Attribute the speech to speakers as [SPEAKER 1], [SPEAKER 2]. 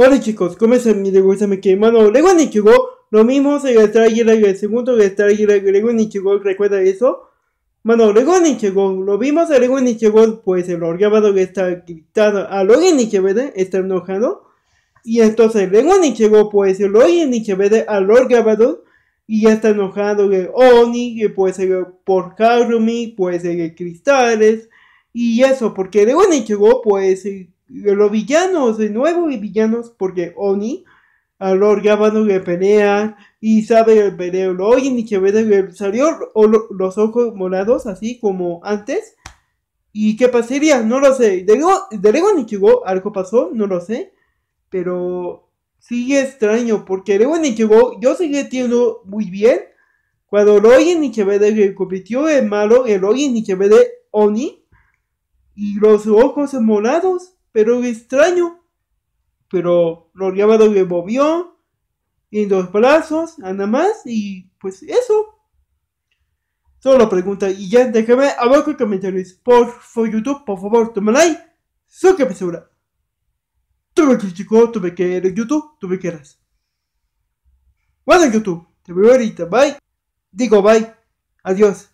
[SPEAKER 1] Hola chicos, ¿cómo están? Mi me que mano Lego Nichigo. Lo mismo se gastará y el segundo está ayer Lego llegó. ¿recuerda eso? Mano, Lego llegó, lo vimos a Lego Nichigo, pues el Lord que está gritando a Logan Nichibede, está enojado. Y entonces Lego llegó. pues el Logan a al y ya está enojado que Oni, que puede ser por Harumi, pues de cristales y eso, porque Lego llegó. pues los villanos, de nuevo y villanos, porque Oni a Lord Gabano penea y sabe el peleo lo oyen y que salió o los ojos morados así como antes y qué pasaría no lo sé de luego ni llegó algo pasó no lo sé pero Sigue extraño porque luego ni llegó yo seguí entiendo muy bien cuando Loyen y que compitió el malo, el ni y de Oni, y los ojos morados, pero extraño. Pero lo llamado me movió en dos brazos, nada más, y pues eso. Solo pregunta y ya déjame abajo en comentarios. Por favor, YouTube, por favor, toma like. su Tú me criticó chico, tú me quieres, YouTube, tú me quieras. Bueno, YouTube, te veo ahorita, bye. Digo bye. Adiós.